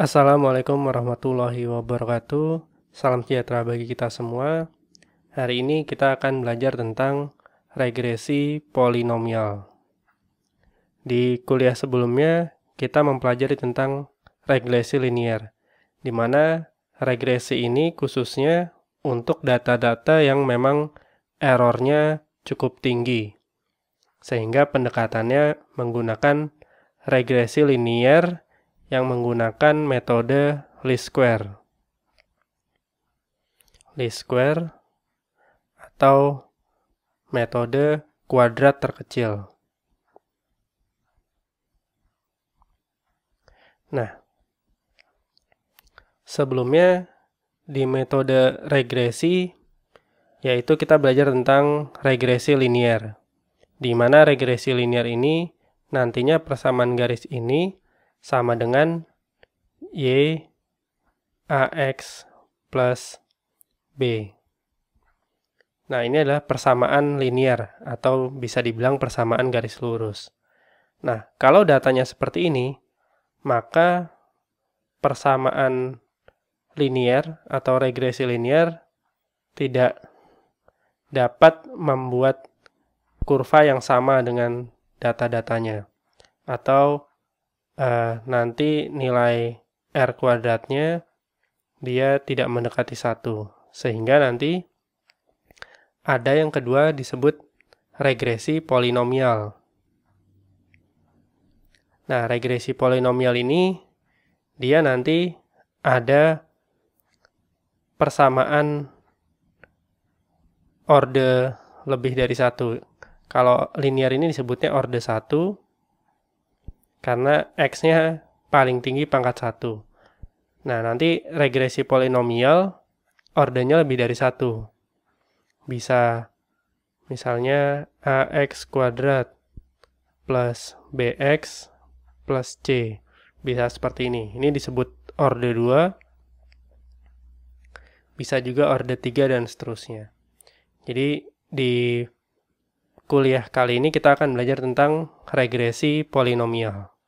Assalamualaikum warahmatullahi wabarakatuh. Salam sejahtera bagi kita semua. Hari ini kita akan belajar tentang regresi polinomial. Di kuliah sebelumnya, kita mempelajari tentang regresi linier, di mana regresi ini khususnya untuk data-data yang memang errornya cukup tinggi. Sehingga pendekatannya menggunakan regresi linier yang menggunakan metode least square. Least square atau metode kuadrat terkecil. Nah, sebelumnya di metode regresi, yaitu kita belajar tentang regresi linier, di mana regresi linier ini nantinya persamaan garis ini sama dengan Y AX plus B. Nah, ini adalah persamaan linear atau bisa dibilang persamaan garis lurus. Nah, kalau datanya seperti ini, maka persamaan linear atau regresi linear tidak dapat membuat kurva yang sama dengan data-datanya atau uh, nanti nilai R kuadratnya dia tidak mendekati satu Sehingga nanti ada yang kedua disebut regresi polinomial. Nah, regresi polinomial ini dia nanti ada persamaan orde lebih dari satu. Kalau linear ini disebutnya orde satu karena X-nya paling tinggi pangkat satu. Nah, nanti regresi polinomial ordernya lebih dari satu Bisa misalnya AX kuadrat plus BX plus C. Bisa seperti ini. Ini disebut orde 2. Bisa juga orde 3 dan seterusnya. Jadi di kuliah kali ini kita akan belajar tentang regresi polinomial.